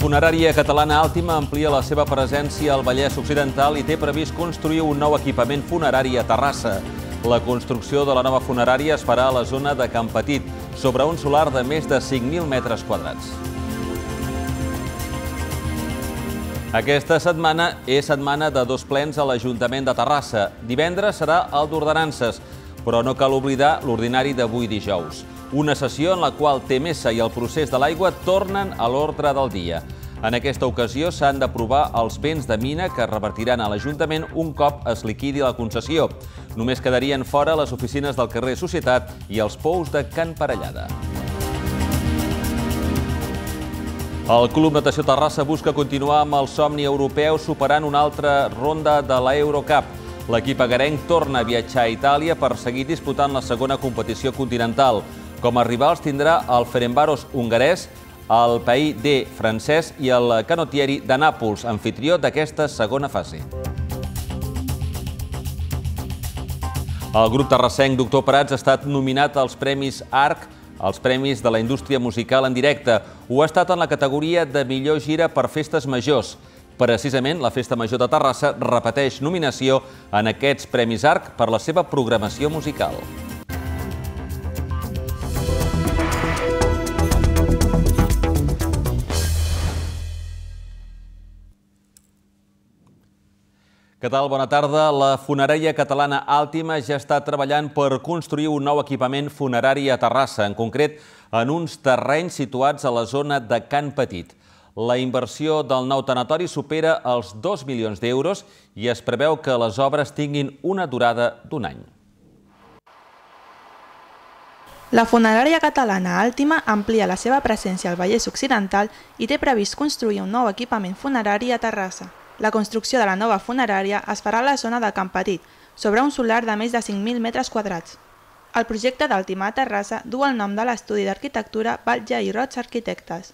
funerària catalana Àltima amplia la seva presència al Vallès Occidental i té previst construir un nou equipament funerari a Terrassa. La construcció de la nova funerària es farà a la zona de Camp Petit, sobre un solar de més de 5.000 metres quadrats. Aquesta setmana és setmana de dos plens a l'Ajuntament de Terrassa. Divendres serà el d'ordenances, però no cal oblidar l'ordinari d'avui dijous. Una sessió en la qual Temesa i el procés de l'aigua tornen a l'ordre del dia. En aquesta ocasió s'han d'aprovar els béns de mina que revertiran a l'Ajuntament un cop es liquidi la concessió. Només quedarien fora les oficines del carrer Societat i els pous de Can Parellada. El Club Natació Terrassa busca continuar amb el somni europeu superant una altra ronda de la Eurocup. L'equip agarenc torna a viatjar a Itàlia per seguir disputant la segona competició continental. Com a rivals tindrà el Ferenbaros hongarès, el País D francès i el Canotieri de Nàpols, anfitrió d'aquesta segona fase. El grup terrassenc Doctor Prats ha estat nominat als Premis ARC, els Premis de la Indústria Musical en Directe. Ho ha estat en la categoria de millor gira per festes majors. Precisament, la Festa Major de Terrassa repeteix nominació en aquests Premis ARC per la seva programació musical. Què tal? Bona tarda. La funerària catalana Àltima ja està treballant per construir un nou equipament funerari a Terrassa, en concret en uns terrenys situats a la zona de Can Petit. La inversió del nou tanatori supera els 2 milions d'euros i es preveu que les obres tinguin una durada d'un any. La funerària catalana Àltima amplia la seva presència al Vallès Occidental i té previst construir un nou equipament funerari a Terrassa. La construcció de la nova funerària es farà a la zona de Petit, sobre un solar de més de 5.000 metres quadrats. El projecte d'Altimà Terrassa du el nom de l'estudi d'arquitectura Batlle i Roig Arquitectes.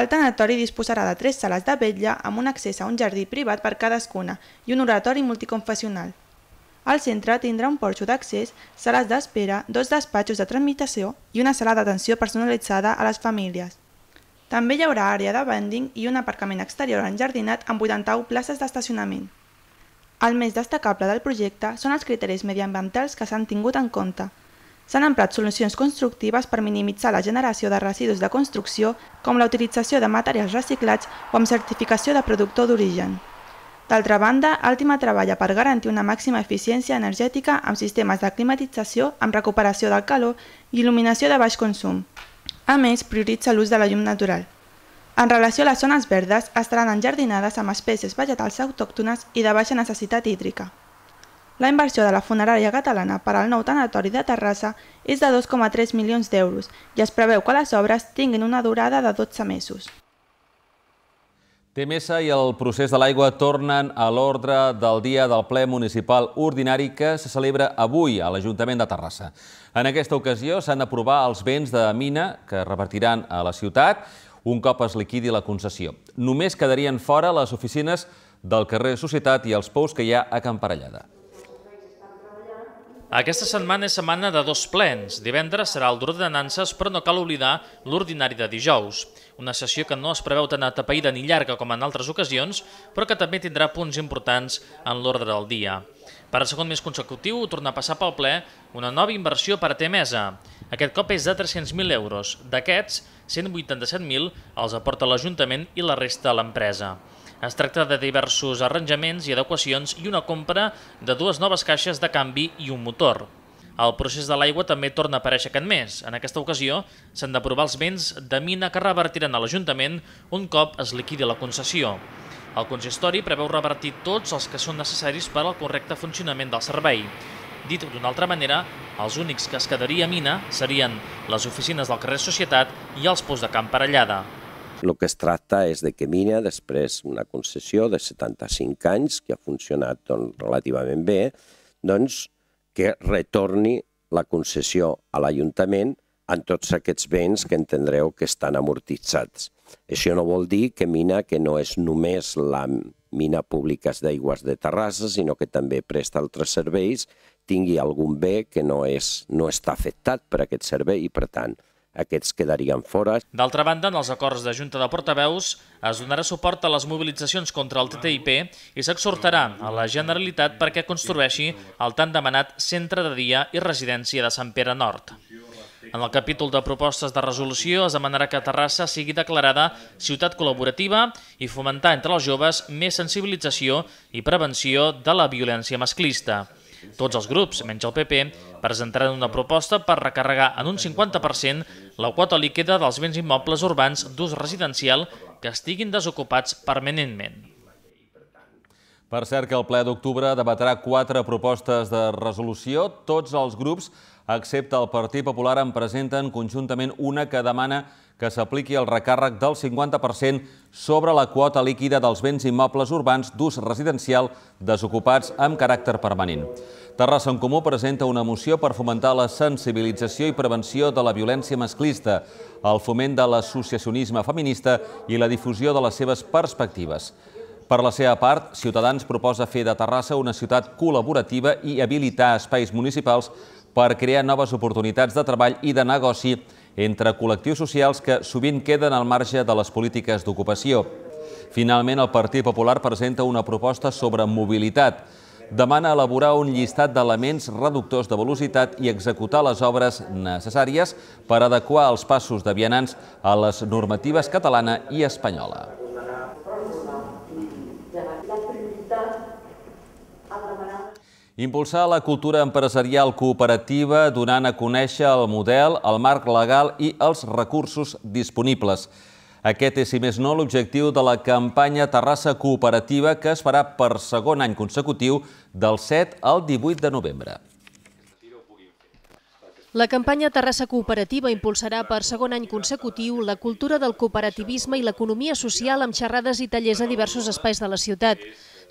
El tanatori disposarà de tres sales de vetlla amb un accés a un jardí privat per cadascuna i un oratori multiconfessional. El centre tindrà un porxo d'accés, sales d'espera, dos despatxos de tramitació i una sala d'atenció personalitzada a les famílies. També hi haurà àrea de vending i un aparcament exterior enjardinat amb 81 places d'estacionament. El més destacable del projecte són els criteris mediambientals que s'han tingut en compte. S'han emprat solucions constructives per minimitzar la generació de residus de construcció, com la utilització de materials reciclats o amb certificació de productor d'origen. D'altra banda, Altima treballa per garantir una màxima eficiència energètica amb sistemes de climatització, amb recuperació del calor i il·luminació de baix consum. A més, prioritza l'ús de la llum natural. En relació a les zones verdes, estaran enjardinades amb espècies vegetals autòctones i de baixa necessitat hídrica. La inversió de la funerària catalana per al nou tanatori de Terrassa és de 2,3 milions d'euros i es preveu que les obres tinguin una durada de 12 mesos. Temesa i el procés de l'aigua tornen a l'ordre del dia del ple municipal ordinari que se celebra avui a l'Ajuntament de Terrassa. En aquesta ocasió s'han d'aprovar els béns de mina que repartiran a la ciutat un cop es liquidi la concessió. Només quedarien fora les oficines del carrer Societat i els pous que hi ha a Camparellada. Aquesta setmana és setmana de dos plens. Divendres serà el d'ordenances, però no cal oblidar l'ordinari de dijous. Una sessió que no es preveu tan atapeïda ni llarga com en altres ocasions, però que també tindrà punts importants en l'ordre del dia. Per al segon mes consecutiu, torna a passar pel ple una nova inversió per a Temesa. Aquest cop és de 300.000 euros. D'aquests, 187.000 els aporta l'Ajuntament i la resta a l'empresa. Es tracta de diversos arranjaments i adequacions i una compra de dues noves caixes de canvi i un motor. El procés de l'aigua també torna a aparèixer aquest mes. En aquesta ocasió s'han d'aprovar els béns de mina que revertiran a l'Ajuntament un cop es liquidi la concessió. El consistori preveu revertir tots els que són necessaris per al correcte funcionament del servei. Dit d'una altra manera, els únics que es quedaria a mina serien les oficines del carrer Societat i els pous de Camp allada. El que es tracta és de que Mina, després una concessió de 75 anys, que ha funcionat doncs, relativament bé, doncs, que retorni la concessió a l'Ajuntament en tots aquests béns que entendreu que estan amortitzats. Això no vol dir que Mina, que no és només la mina públiques d'aigües de Terrassa, sinó que també presta altres serveis, tingui algun bé que no, és, no està afectat per aquest servei i, per tant, aquests quedarien fora. D'altra banda, en els acords de Junta de Portaveus es donarà suport a les mobilitzacions contra el TTIP i s'exhortarà a la Generalitat perquè construeixi el tan demanat centre de dia i residència de Sant Pere Nord. En el capítol de propostes de resolució es demanarà que Terrassa sigui declarada ciutat col·laborativa i fomentar entre els joves més sensibilització i prevenció de la violència masclista. Tots els grups, menys el PP, presentaran una proposta per recarregar en un 50% la quota líquida dels béns immobles urbans d'ús residencial que estiguin desocupats permanentment. Per cert que el ple d'octubre debatrà quatre propostes de resolució. Tots els grups, excepte el Partit Popular, en presenten conjuntament una que demana que s'apliqui el recàrrec del 50% sobre la quota líquida dels béns immobles urbans d'ús residencial desocupats amb caràcter permanent. Terrassa en Comú presenta una moció per fomentar la sensibilització i prevenció de la violència masclista, el foment de l'associacionisme feminista i la difusió de les seves perspectives. Per la seva part, Ciutadans proposa fer de Terrassa una ciutat col·laborativa i habilitar espais municipals per crear noves oportunitats de treball i de negoci entre col·lectius socials que sovint queden al marge de les polítiques d'ocupació. Finalment, el Partit Popular presenta una proposta sobre mobilitat. Demana elaborar un llistat d'elements reductors de velocitat i executar les obres necessàries per adequar els passos de vianants a les normatives catalana i espanyola. Impulsar la cultura empresarial cooperativa donant a conèixer el model, el marc legal i els recursos disponibles. Aquest és, si més no, l'objectiu de la campanya Terrassa Cooperativa que es farà per segon any consecutiu del 7 al 18 de novembre. La campanya Terrassa Cooperativa impulsarà per segon any consecutiu la cultura del cooperativisme i l'economia social amb xerrades i tallers a diversos espais de la ciutat.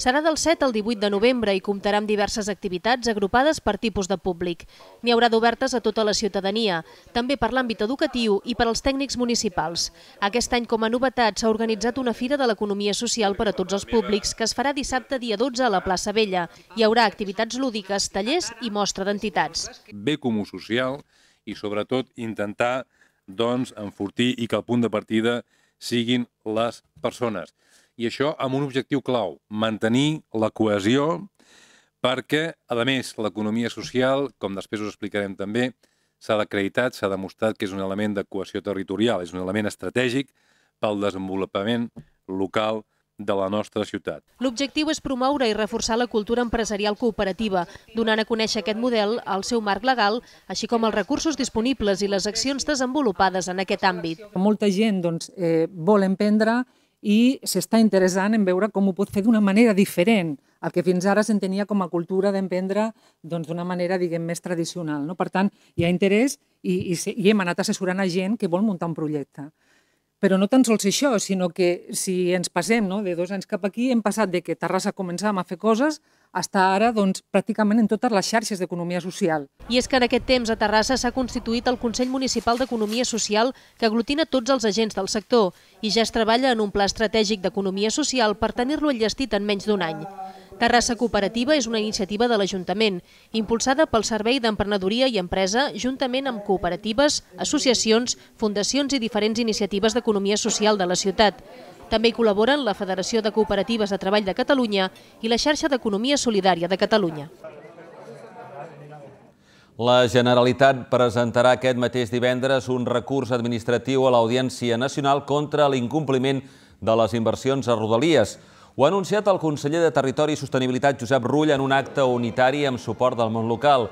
Serà del 7 al 18 de novembre i comptarà amb diverses activitats agrupades per tipus de públic. N'hi haurà d'obertes a tota la ciutadania, també per l'àmbit educatiu i per als tècnics municipals. Aquest any, com a novetat, s'ha organitzat una fira de l'economia social per a tots els públics que es farà dissabte dia 12 a la plaça Vella. Hi haurà activitats lúdiques, tallers i mostra d'entitats. Bé com a social i sobretot intentar doncs, enfortir i que el punt de partida siguin les persones i això amb un objectiu clau, mantenir la cohesió, perquè, a més, l'economia social, com després us explicarem també, s'ha d'acreditat, s'ha demostrat que és un element de cohesió territorial, és un element estratègic pel desenvolupament local de la nostra ciutat. L'objectiu és promoure i reforçar la cultura empresarial cooperativa, donant a conèixer aquest model, el seu marc legal, així com els recursos disponibles i les accions desenvolupades en aquest àmbit. Molta gent doncs, eh, vol emprendre, i s'està interessant en veure com ho pot fer d'una manera diferent el que fins ara s'entenia com a cultura d'emprendre doncs, d'una doncs, manera, diguem, més tradicional. No? Per tant, hi ha interès i, i, i hem anat assessorant a gent que vol muntar un projecte. Però no tan sols això, sinó que si ens passem no, de dos anys cap aquí, hem passat de que Terrassa començàvem a fer coses està ara doncs, pràcticament en totes les xarxes d'economia social. I és que en aquest temps a Terrassa s'ha constituït el Consell Municipal d'Economia Social que aglutina tots els agents del sector i ja es treballa en un pla estratègic d'economia social per tenir-lo enllestit en menys d'un any. Terrassa Cooperativa és una iniciativa de l'Ajuntament, impulsada pel Servei d'Emprenedoria i Empresa, juntament amb cooperatives, associacions, fundacions i diferents iniciatives d'economia social de la ciutat. També hi col·laboren la Federació de Cooperatives de Treball de Catalunya i la xarxa d'Economia Solidària de Catalunya. La Generalitat presentarà aquest mateix divendres un recurs administratiu a l'Audiència Nacional contra l'incompliment de les inversions a Rodalies. Ho ha anunciat el conseller de Territori i Sostenibilitat, Josep Rull, en un acte unitari amb suport del món local,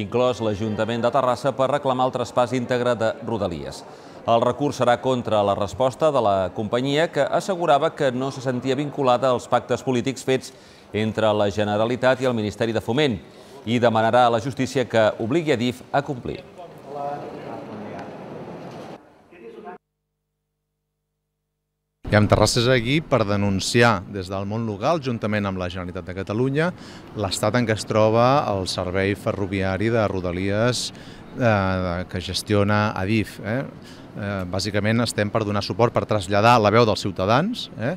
inclòs l'Ajuntament de Terrassa, per reclamar el traspàs íntegre de Rodalies. El recurs serà contra la resposta de la companyia que assegurava que no se sentia vinculada als pactes polítics fets entre la Generalitat i el Ministeri de Foment i demanarà a la justícia que obligui a DIF a complir. I amb Terrassa és aquí per denunciar des del món local, juntament amb la Generalitat de Catalunya, l'estat en què es troba el servei ferroviari de Rodalies eh, que gestiona Adif. Eh? Eh, bàsicament estem per donar suport, per traslladar la veu dels ciutadans, eh?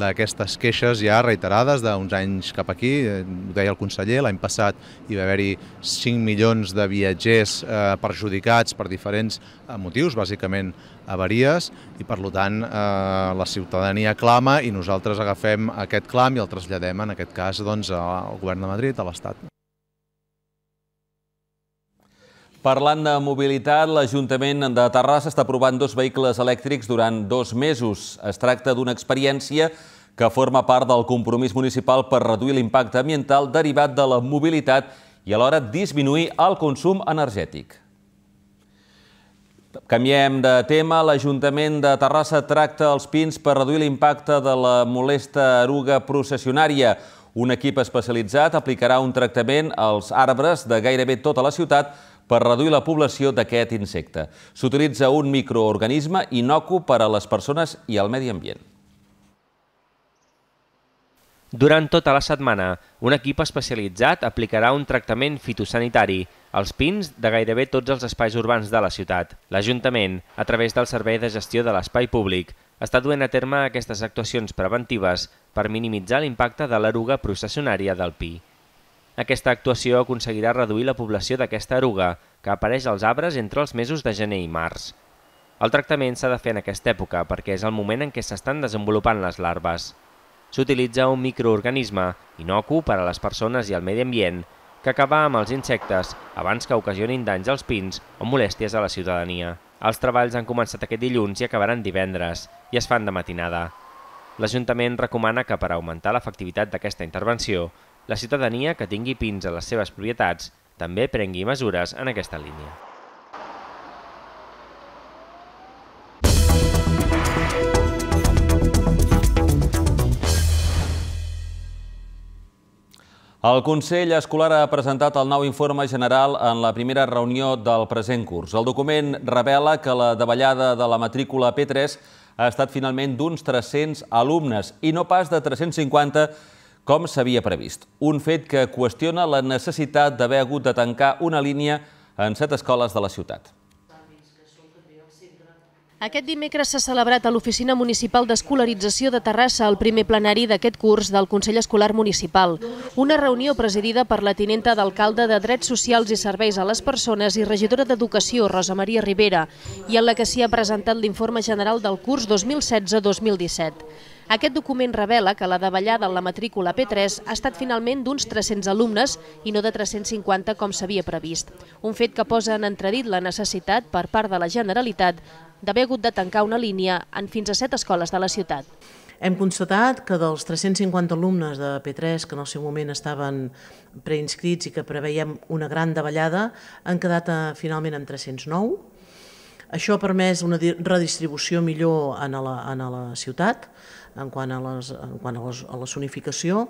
d'aquestes queixes ja reiterades d'uns anys cap aquí, ho deia el conseller, l'any passat hi va haver-hi 5 milions de viatgers eh, perjudicats per diferents eh, motius, bàsicament avaries, i per tant eh, la ciutadania clama i nosaltres agafem aquest clam i el traslladem en aquest cas doncs, al govern de Madrid, a l'Estat. Parlant de mobilitat, l'Ajuntament de Terrassa està provant dos vehicles elèctrics durant dos mesos. Es tracta d'una experiència que forma part del compromís municipal per reduir l'impacte ambiental derivat de la mobilitat i alhora disminuir el consum energètic. Canviem de tema. L'Ajuntament de Terrassa tracta els pins per reduir l'impacte de la molesta eruga processionària. Un equip especialitzat aplicarà un tractament als arbres de gairebé tota la ciutat per reduir la població d'aquest insecte. S'utilitza un microorganisme inocu per a les persones i al medi ambient. Durant tota la setmana, un equip especialitzat aplicarà un tractament fitosanitari als pins de gairebé tots els espais urbans de la ciutat. L'Ajuntament, a través del Servei de Gestió de l'Espai Públic, està duent a terme aquestes actuacions preventives per minimitzar l'impacte de l'eruga processionària del pi. Aquesta actuació aconseguirà reduir la població d'aquesta eruga, que apareix als arbres entre els mesos de gener i març. El tractament s'ha de fer en aquesta època perquè és el moment en què s'estan desenvolupant les larves. S'utilitza un microorganisme, inocu per a les persones i el medi ambient, que acaba amb els insectes abans que ocasionin danys als pins o molèsties a la ciutadania. Els treballs han començat aquest dilluns i acabaran divendres, i es fan de matinada. L'Ajuntament recomana que per augmentar l'efectivitat d'aquesta intervenció la ciutadania que tingui pins a les seves propietats també prengui mesures en aquesta línia. El Consell Escolar ha presentat el nou informe general en la primera reunió del present curs. El document revela que la davallada de la matrícula P3 ha estat finalment d'uns 300 alumnes i no pas de 350 com s'havia previst. Un fet que qüestiona la necessitat d'haver hagut de tancar una línia en set escoles de la ciutat. Aquest dimecres s'ha celebrat a l'Oficina Municipal d'Escolarització de Terrassa el primer plenari d'aquest curs del Consell Escolar Municipal. Una reunió presidida per la tinenta d'alcalde de Drets Socials i Serveis a les Persones i regidora d'Educació, Rosa Maria Rivera, i en la que s'hi ha presentat l'informe general del curs 2016-2017. Aquest document revela que la davallada en la matrícula P3 ha estat finalment d'uns 300 alumnes i no de 350 com s'havia previst. Un fet que posa en entredit la necessitat per part de la Generalitat d'haver hagut de tancar una línia en fins a set escoles de la ciutat. Hem constatat que dels 350 alumnes de P3 que en el seu moment estaven preinscrits i que preveiem una gran davallada, han quedat eh, finalment en 309. Això ha permès una redistribució millor en la, en la ciutat, en quant a, les, en quant a, les, a la zonificació.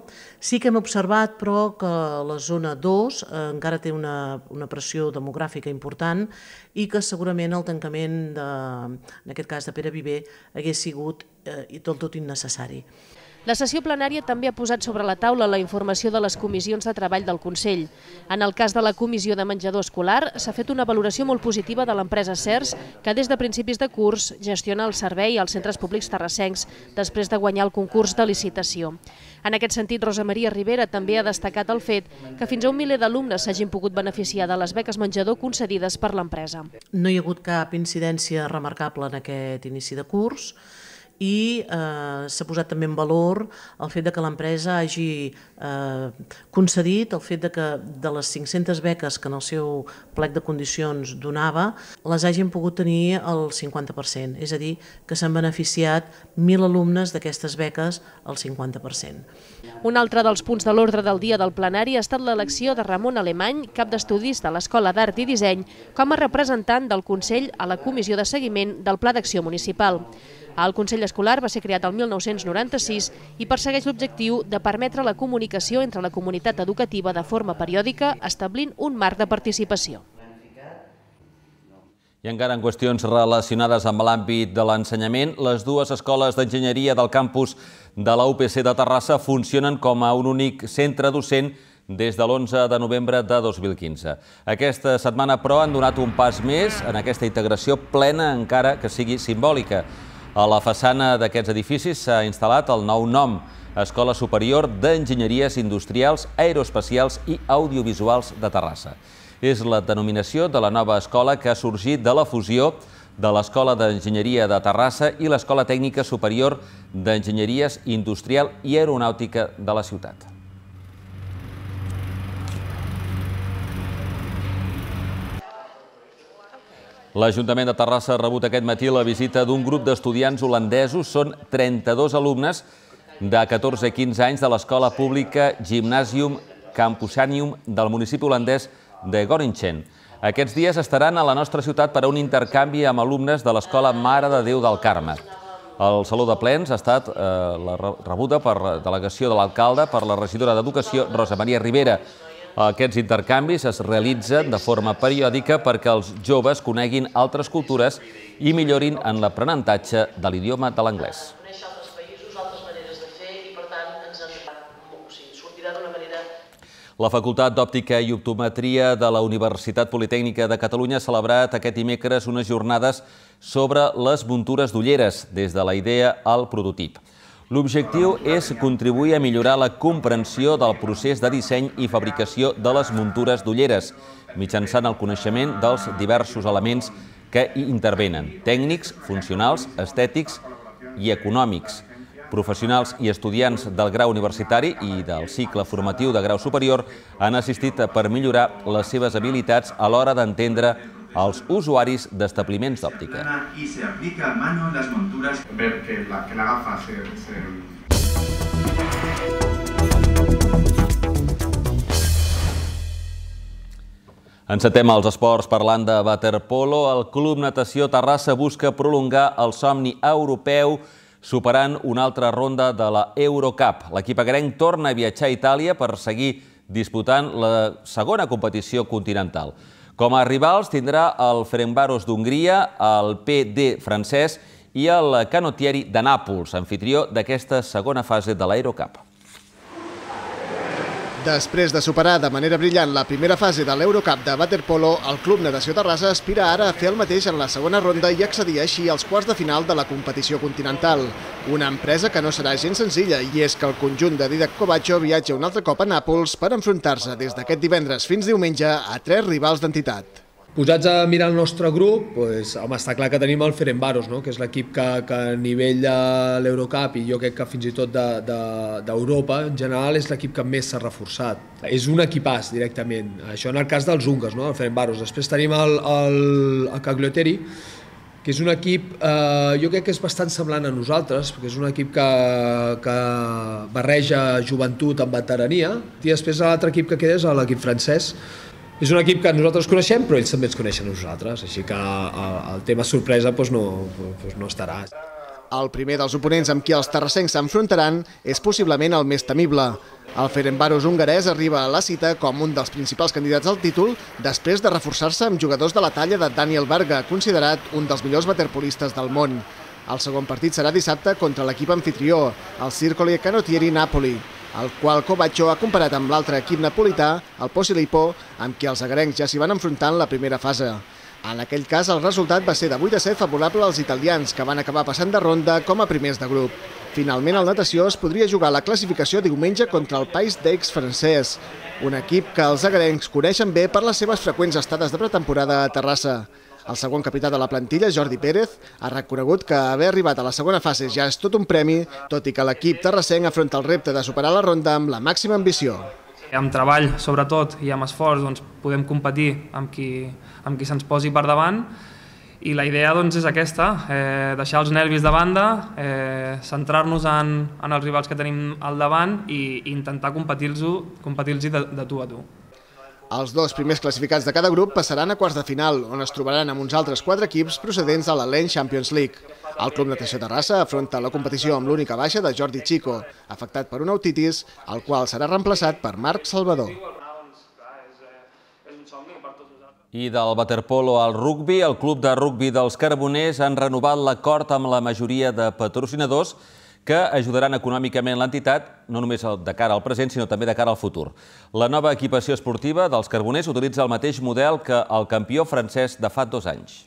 Sí que hem observat, però, que la zona 2 eh, encara té una, una pressió demogràfica important i que segurament el tancament, de, en aquest cas de Pere Viver, hagués sigut eh, tot, tot innecessari. La sessió plenària també ha posat sobre la taula la informació de les comissions de treball del Consell. En el cas de la comissió de menjador escolar, s'ha fet una valoració molt positiva de l'empresa CERS, que des de principis de curs gestiona el servei als centres públics terrassencs després de guanyar el concurs de licitació. En aquest sentit, Rosa Maria Rivera també ha destacat el fet que fins a un miler d'alumnes s'hagin pogut beneficiar de les beques menjador concedides per l'empresa. No hi ha hagut cap incidència remarcable en aquest inici de curs, i eh, s'ha posat també en valor el fet de que l'empresa hagi eh, concedit el fet de que de les 500 beques que en el seu plec de condicions donava, les hagin pogut tenir el 50%, és a dir, que s'han beneficiat 1.000 alumnes d'aquestes beques al 50%. Un altre dels punts de l'ordre del dia del plenari ha estat l'elecció de Ramon Alemany, cap d'estudis de l'Escola d'Art i Disseny, com a representant del Consell a la Comissió de Seguiment del Pla d'Acció Municipal. El Consell Escolar va ser creat el 1996 i persegueix l'objectiu de permetre la comunicació entre la comunitat educativa de forma periòdica, establint un marc de participació. I encara en qüestions relacionades amb l'àmbit de l'ensenyament, les dues escoles d'enginyeria del campus de la UPC de Terrassa funcionen com a un únic centre docent des de l'11 de novembre de 2015. Aquesta setmana, però, han donat un pas més en aquesta integració plena, encara que sigui simbòlica. A la façana d'aquests edificis s'ha instal·lat el nou nom, Escola Superior d'Enginyeries Industrials, Aeroespacials i Audiovisuals de Terrassa. És la denominació de la nova escola que ha sorgit de la fusió de l'Escola d'Enginyeria de Terrassa i l'Escola Tècnica Superior d'Enginyeries Industrial i Aeronàutica de la ciutat. L'Ajuntament de Terrassa ha rebut aquest matí la visita d'un grup d'estudiants holandesos. Són 32 alumnes de 14 a 15 anys de l'escola pública Gymnasium Campusanium del municipi holandès de Gorinchen. Aquests dies estaran a la nostra ciutat per a un intercanvi amb alumnes de l'Escola Mare de Déu del Carme. El Saló de Plens ha estat eh, la rebuda per eh, delegació de l'alcalde, per la regidora d'Educació, Rosa Maria Rivera, aquests intercanvis es realitzen de forma periòdica perquè els joves coneguin altres cultures i millorin en l'aprenentatge de l'idioma de l'anglès. La Facultat d'Òptica i Optometria de la Universitat Politècnica de Catalunya ha celebrat aquest dimecres unes jornades sobre les muntures d'ulleres, des de la idea al prototip. L'objectiu és contribuir a millorar la comprensió del procés de disseny i fabricació de les muntures d'ulleres, mitjançant el coneixement dels diversos elements que hi intervenen, tècnics, funcionals, estètics i econòmics. Professionals i estudiants del grau universitari i del cicle formatiu de grau superior han assistit per millorar les seves habilitats a l'hora d'entendre als usuaris d'establiments d'òptica. I se a mano Ver que la, que se, se... Encetem els esports parlant de waterpolo. El Club Natació Terrassa busca prolongar el somni europeu superant una altra ronda de la Eurocup. L'equip agrenc torna a viatjar a Itàlia per seguir disputant la segona competició continental. Com a rivals tindrà el Ferenbaros d'Hongria, el PD francès i el Canotieri de Nàpols, anfitrió d'aquesta segona fase de l'Aerocup. Després de superar de manera brillant la primera fase de l'Eurocup de Waterpolo, el Club Natació Terrassa aspira ara a fer el mateix en la segona ronda i accedir així als quarts de final de la competició continental. Una empresa que no serà gens senzilla i és que el conjunt de Didac Covacho viatja un altre cop a Nàpols per enfrontar-se des d'aquest divendres fins diumenge a tres rivals d'entitat. Posats a mirar el nostre grup, doncs, home, està clar que tenim el Ferenbaros, no? que és l'equip que, que a nivell de l'Eurocup i jo crec que fins i tot d'Europa, de, de, en general és l'equip que més s'ha reforçat. És un equipàs directament, això en el cas dels Ungas, no? el Ferenbaros. Després tenim el, el, el Caglioteri, que és un equip, eh, jo crec que és bastant semblant a nosaltres, perquè és un equip que, que barreja joventut amb veterania, i després l'altre equip que queda és l'equip francès, és un equip que nosaltres coneixem, però ells també ens coneixen a nosaltres, així que el, eh, el tema sorpresa doncs no, doncs no estarà. El primer dels oponents amb qui els terrassencs s'enfrontaran és possiblement el més temible. El Ferenbaros hongarès arriba a la cita com un dels principals candidats al títol després de reforçar-se amb jugadors de la talla de Daniel Berga, considerat un dels millors waterpolistes del món. El segon partit serà dissabte contra l'equip anfitrió, el Circoli Canottieri Napoli, el qual Covaccio ha comparat amb l'altre equip napolità, el Posilipo, amb qui els agarencs ja s'hi van enfrontar en la primera fase. En aquell cas, el resultat va ser de 8 a 7 favorable als italians, que van acabar passant de ronda com a primers de grup. Finalment, el natació es podria jugar la classificació diumenge contra el País d'Ex francès, un equip que els agarencs coneixen bé per les seves freqüents estades de pretemporada a Terrassa. El segon capità de la plantilla, Jordi Pérez, ha reconegut que haver arribat a la segona fase ja és tot un premi, tot i que l'equip terrassenc afronta el repte de superar la ronda amb la màxima ambició amb treball sobretot i amb esforç doncs, podem competir amb qui, amb qui se'ns posi per davant i la idea doncs, és aquesta, eh, deixar els nervis de banda, eh, centrar-nos en, en els rivals que tenim al davant i, i intentar competir-los competir, de, de tu a tu. Els dos primers classificats de cada grup passaran a quarts de final, on es trobaran amb uns altres quatre equips procedents de l'Alen Champions League. El Club Natació Terrassa afronta la competició amb l'única baixa de Jordi Chico, afectat per una otitis, el qual serà reemplaçat per Marc Salvador. I del waterpolo al rugbi, el Club de Rugbi dels Carboners han renovat l'acord amb la majoria de patrocinadors que ajudaran econòmicament l'entitat, no només de cara al present, sinó també de cara al futur. La nova equipació esportiva dels Carboners utilitza el mateix model que el campió francès de fa dos anys.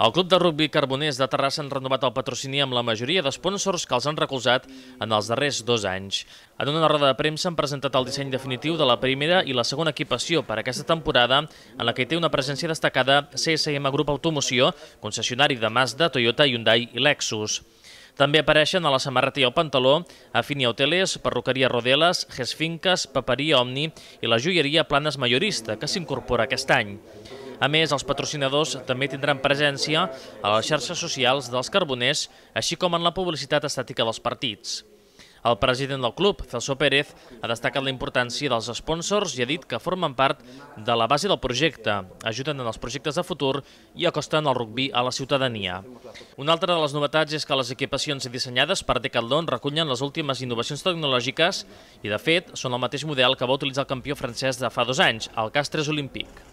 El Club de Rugbi Carboners de Terrassa han renovat el patrocini amb la majoria d'esponsors que els han recolzat en els darrers dos anys. En una roda de premsa han presentat el disseny definitiu de la primera i la segona equipació per aquesta temporada, en la que té una presència destacada CSM Grup Automoció, concessionari de Mazda, Toyota, Hyundai i Lexus. També apareixen a la samarreta i el pantaló Afini Hoteles, Perruqueria Rodeles, Gesfinques, Paperia Omni i la joieria Planes Majorista, que s'incorpora aquest any. A més, els patrocinadors també tindran presència a les xarxes socials dels carboners, així com en la publicitat estàtica dels partits. El president del club, Celso Pérez, ha destacat la importància dels sponsors i ha dit que formen part de la base del projecte, ajuden en els projectes de futur i acosten el rugbi a la ciutadania. Una altra de les novetats és que les equipacions dissenyades per Decathlon recullen les últimes innovacions tecnològiques i, de fet, són el mateix model que va utilitzar el campió francès de fa dos anys, el Castres Olímpic.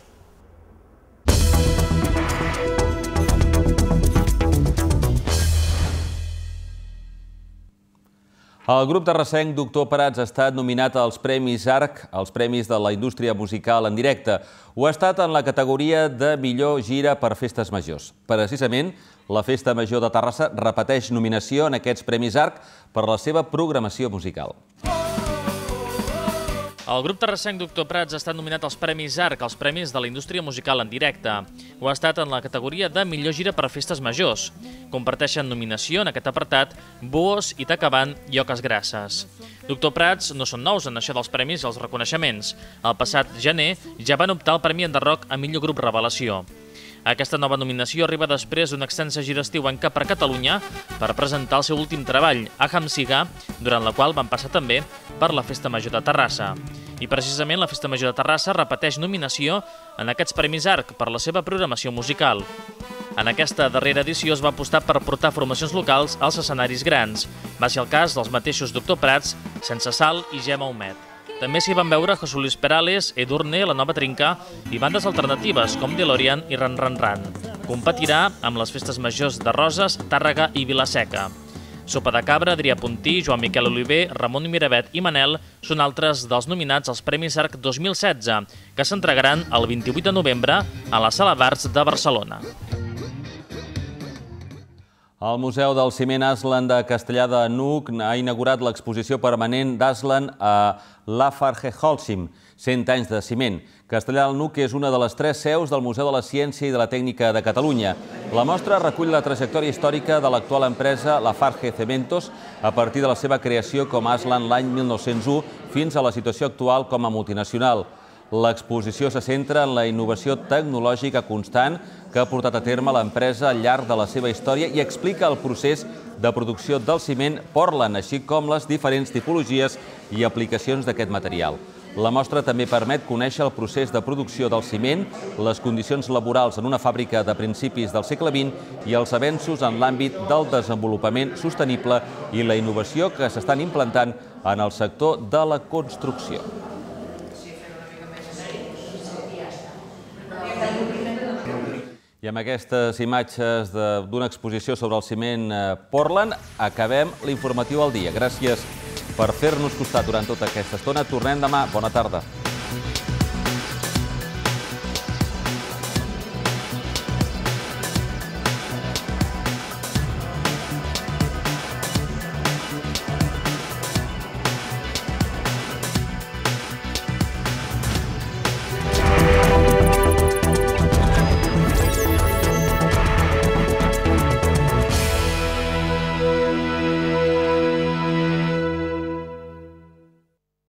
El grup de recenc Doctor Parats ha estat nominat als Premis ARC, els Premis de la Indústria Musical en Directe. Ho ha estat en la categoria de millor gira per festes majors. Precisament, la Festa Major de Terrassa repeteix nominació en aquests Premis ARC per la seva programació musical. Oh! El grup terrassenc Doctor Prats ha estat nominat als Premis ARC, els Premis de la Indústria Musical en Directe. Ho ha estat en la categoria de Millor Gira per a Festes Majors. Comparteixen nominació en aquest apartat Buos, Tacabant i Oques Grasses. Doctor Prats no són nous en això dels premis i els reconeixements. El passat gener ja van optar al Premi Enderroc a Millor Grup Revelació. Aquesta nova nominació arriba després d'una extensa gira estiuenca per Catalunya per presentar el seu últim treball, a Hamsiga, durant la qual van passar també per la Festa Major de Terrassa. I precisament la Festa Major de Terrassa repeteix nominació en aquests Premis Arc per la seva programació musical. En aquesta darrera edició es va apostar per portar formacions locals als escenaris grans. Va ser el cas dels mateixos Doctor Prats, Sense Sal i Gemma Homet. També s'hi van veure José Luis Perales, Edurne, La Nova Trincà i bandes alternatives com DeLorean i Ran Ran Ran. Competirà amb les festes majors de Roses, Tàrrega i Vilaseca. Sopa de Cabra, Adrià Puntí, Joan Miquel Oliver, Ramon Miravet i Manel són altres dels nominats als Premis Arc 2016, que s'entregaran el 28 de novembre a la Sala d'Arts de Barcelona. El Museu del Ciment Aslan de Castellà de Nuc ha inaugurat l'exposició permanent d'Aslan a Farge Holcim, 100 anys de ciment. Castellà del Nuc és una de les tres seus del Museu de la Ciència i de la Tècnica de Catalunya. La mostra recull la trajectòria històrica de l'actual empresa la Farge Cementos a partir de la seva creació com a Aslan l'any 1901 fins a la situació actual com a multinacional. L'exposició se centra en la innovació tecnològica constant que ha portat a terme l'empresa al llarg de la seva història i explica el procés de producció del ciment Portland, així com les diferents tipologies i aplicacions d'aquest material. La mostra també permet conèixer el procés de producció del ciment, les condicions laborals en una fàbrica de principis del segle XX i els avenços en l'àmbit del desenvolupament sostenible i la innovació que s'estan implantant en el sector de la construcció. I amb aquestes imatges d'una exposició sobre el ciment eh, Portland acabem l'informatiu al dia. Gràcies per fer-nos costat durant tota aquesta estona. Tornem demà. Bona tarda.